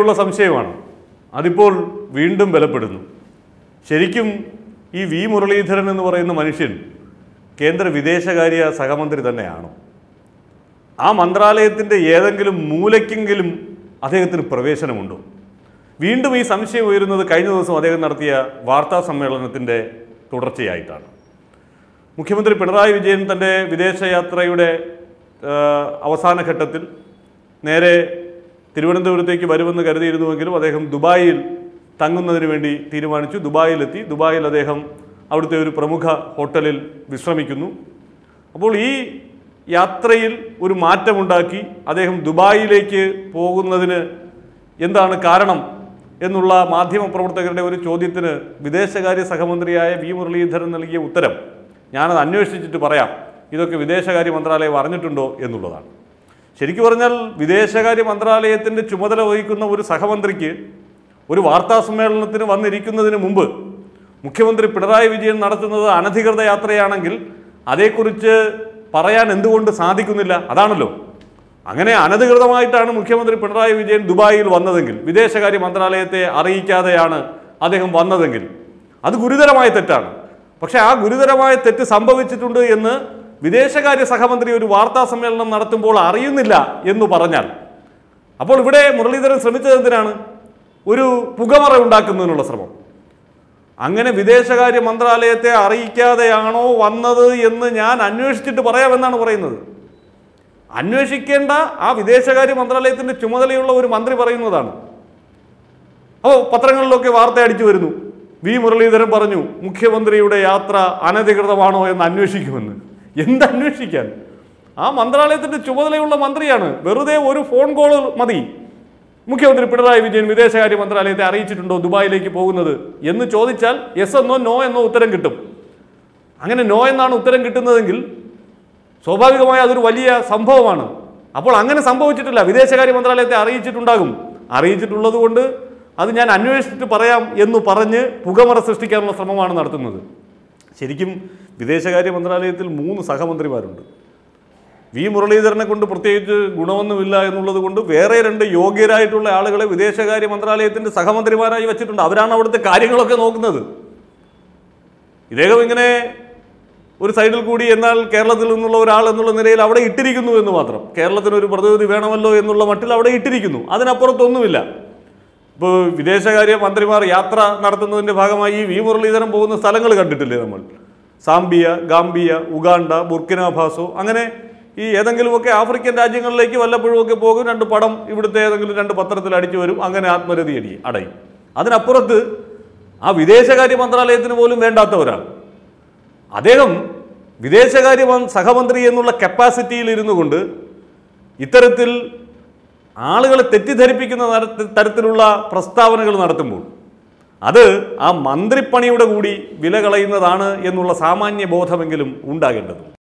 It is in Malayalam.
ഉള്ള സംശയമാണ് അതിപ്പോൾ വീണ്ടും ബലപ്പെടുന്നു ശരിക്കും ഈ വി മുരളീധരൻ എന്ന് പറയുന്ന മനുഷ്യൻ കേന്ദ്ര വിദേശകാര്യ സഹമന്ത്രി തന്നെയാണോ ആ മന്ത്രാലയത്തിൻ്റെ ഏതെങ്കിലും മൂലയ്ക്കെങ്കിലും അദ്ദേഹത്തിന് പ്രവേശനമുണ്ടോ വീണ്ടും ഈ സംശയം ഉയരുന്നത് കഴിഞ്ഞ ദിവസം അദ്ദേഹം നടത്തിയ വാർത്താ സമ്മേളനത്തിൻ്റെ തുടർച്ചയായിട്ടാണ് മുഖ്യമന്ത്രി പിണറായി വിജയൻ തൻ്റെ വിദേശയാത്രയുടെ അവസാന ഘട്ടത്തിൽ നേരെ തിരുവനന്തപുരത്തേക്ക് വരുമെന്ന് കരുതിയിരുന്നുവെങ്കിലും അദ്ദേഹം ദുബായിൽ തങ്ങുന്നതിന് വേണ്ടി തീരുമാനിച്ചു ദുബായിലെത്തി ദുബായിൽ അദ്ദേഹം അവിടുത്തെ ഒരു പ്രമുഖ ഹോട്ടലിൽ വിശ്രമിക്കുന്നു അപ്പോൾ ഈ യാത്രയിൽ ഒരു മാറ്റമുണ്ടാക്കി അദ്ദേഹം ദുബായിലേക്ക് പോകുന്നതിന് എന്താണ് കാരണം എന്നുള്ള മാധ്യമപ്രവർത്തകരുടെ ഒരു ചോദ്യത്തിന് വിദേശകാര്യ സഹമന്ത്രിയായ വി മുരളീധരൻ നൽകിയ ഉത്തരം ഞാനത് അന്വേഷിച്ചിട്ട് പറയാം ഇതൊക്കെ വിദേശകാര്യ മന്ത്രാലയം അറിഞ്ഞിട്ടുണ്ടോ എന്നുള്ളതാണ് ശരിക്കു പറഞ്ഞാൽ വിദേശകാര്യ മന്ത്രാലയത്തിൻ്റെ ചുമതല വഹിക്കുന്ന ഒരു സഹമന്ത്രിക്ക് ഒരു വാർത്താ സമ്മേളനത്തിന് വന്നിരിക്കുന്നതിന് മുമ്പ് മുഖ്യമന്ത്രി പിണറായി വിജയൻ നടത്തുന്നത് അനധികൃത യാത്രയാണെങ്കിൽ അതേക്കുറിച്ച് പറയാൻ എന്തുകൊണ്ട് സാധിക്കുന്നില്ല അതാണല്ലോ അങ്ങനെ അനധികൃതമായിട്ടാണ് മുഖ്യമന്ത്രി പിണറായി വിജയൻ ദുബായിൽ വന്നതെങ്കിൽ വിദേശകാര്യ മന്ത്രാലയത്തെ അറിയിക്കാതെയാണ് അദ്ദേഹം വന്നതെങ്കിൽ അത് ഗുരുതരമായ തെറ്റാണ് പക്ഷേ ആ ഗുരുതരമായ തെറ്റ് സംഭവിച്ചിട്ടുണ്ട് എന്ന് വിദേശകാര്യ സഹമന്ത്രി ഒരു വാർത്താ സമ്മേളനം നടത്തുമ്പോൾ അറിയുന്നില്ല എന്ന് പറഞ്ഞാൽ അപ്പോൾ ഇവിടെ മുരളീധരൻ ശ്രമിച്ചത് എന്തിനാണ് ഒരു പുകമറ ഉണ്ടാക്കുന്നതിനുള്ള ശ്രമം അങ്ങനെ വിദേശകാര്യ മന്ത്രാലയത്തെ അറിയിക്കാതെയാണോ വന്നത് എന്ന് ഞാൻ അന്വേഷിച്ചിട്ട് പറയാമെന്നാണ് പറയുന്നത് അന്വേഷിക്കേണ്ട ആ വിദേശകാര്യ മന്ത്രാലയത്തിൻ്റെ ചുമതലയുള്ള ഒരു മന്ത്രി പറയുന്നതാണ് അപ്പോൾ പത്രങ്ങളിലൊക്കെ വാർത്ത അടിച്ചു വരുന്നു വി മുരളീധരൻ പറഞ്ഞു മുഖ്യമന്ത്രിയുടെ യാത്ര അനധികൃതമാണോ എന്ന് അന്വേഷിക്കുമെന്ന് എന്തന്വേഷിക്കാൻ ആ മന്ത്രാലയത്തിൻ്റെ ചുമതലയുള്ള മന്ത്രിയാണ് വെറുതെ ഒരു ഫോൺ കോൾ മതി മുഖ്യമന്ത്രി പിണറായി വിജയൻ വിദേശകാര്യ മന്ത്രാലയത്തെ അറിയിച്ചിട്ടുണ്ടോ ദുബായിലേക്ക് പോകുന്നത് എന്ന് ചോദിച്ചാൽ എസ് എന്നോ നോ എന്നോ ഉത്തരം കിട്ടും അങ്ങനെ നോ എന്നാണ് ഉത്തരം കിട്ടുന്നതെങ്കിൽ സ്വാഭാവികമായി അതൊരു വലിയ സംഭവമാണ് അപ്പോൾ അങ്ങനെ സംഭവിച്ചിട്ടില്ല വിദേശകാര്യ മന്ത്രാലയത്തെ അറിയിച്ചിട്ടുണ്ടാകും അറിയിച്ചിട്ടുള്ളത് കൊണ്ട് അത് ഞാൻ അന്വേഷിച്ചിട്ട് പറയാം എന്ന് പറഞ്ഞ് പുകമറ സൃഷ്ടിക്കാനുള്ള ശ്രമമാണ് നടത്തുന്നത് ശരിക്കും വിദേശകാര്യ മന്ത്രാലയത്തിൽ മൂന്ന് സഹമന്ത്രിമാരുണ്ട് വി മുരളീധരനെ കൊണ്ട് പ്രത്യേകിച്ച് ഗുണമൊന്നുമില്ല എന്നുള്ളത് കൊണ്ട് വേറെ രണ്ട് യോഗ്യരായിട്ടുള്ള ആളുകളെ വിദേശകാര്യ മന്ത്രാലയത്തിൻ്റെ സഹമന്ത്രിമാരായി വെച്ചിട്ടുണ്ട് അവരാണ് അവിടുത്തെ കാര്യങ്ങളൊക്കെ നോക്കുന്നത് ഇദ്ദേഹം ഇങ്ങനെ ഒരു സൈഡിൽ കൂടി എന്നാൽ കേരളത്തിൽ നിന്നുള്ള ഒരാൾ എന്നുള്ള നിലയിൽ അവിടെ ഇട്ടിരിക്കുന്നു എന്ന് മാത്രം കേരളത്തിന് ഒരു പ്രതിനിധി വേണമല്ലോ എന്നുള്ള മട്ടിൽ അവിടെ ഇട്ടിരിക്കുന്നു അതിനപ്പുറത്തൊന്നുമില്ല ഇപ്പോൾ വിദേശകാര്യ മന്ത്രിമാർ യാത്ര നടത്തുന്നതിൻ്റെ ഭാഗമായി ഈ വി മുരളീധരൻ പോകുന്ന സ്ഥലങ്ങൾ കണ്ടിട്ടില്ലേ നമ്മൾ Zambia Gambia Uganda Burkina Faso അങ്ങനെ ഈ ഏതെങ്കിലുമൊക്കെ ആഫ്രിക്കൻ രാജ്യങ്ങളിലേക്ക് വല്ലപ്പോഴുമൊക്കെ പോകും രണ്ട് പടം ഇവിടുത്തെ ഏതെങ്കിലും രണ്ട് പത്രത്തിൽ അടിച്ചു വരും അങ്ങനെ ആത്മരതി അടി അടയും അതിനപ്പുറത്ത് ആ വിദേശകാര്യ മന്ത്രാലയത്തിന് പോലും വേണ്ടാത്തവരാണ് ഒരാൾ അദ്ദേഹം വിദേശകാര്യ സഹമന്ത്രി എന്നുള്ള കപ്പാസിറ്റിയിൽ ഇരുന്നു കൊണ്ട് ഇത്തരത്തിൽ ആളുകളെ തെറ്റിദ്ധരിപ്പിക്കുന്ന തരത്തിലുള്ള പ്രസ്താവനകൾ നടത്തുമ്പോൾ അത് ആ മന്ത്രിപ്പണിയുടെ കൂടി വില കളയുന്നതാണ് എന്നുള്ള സാമാന്യ ബോധമെങ്കിലും ഉണ്ടാകേണ്ടത്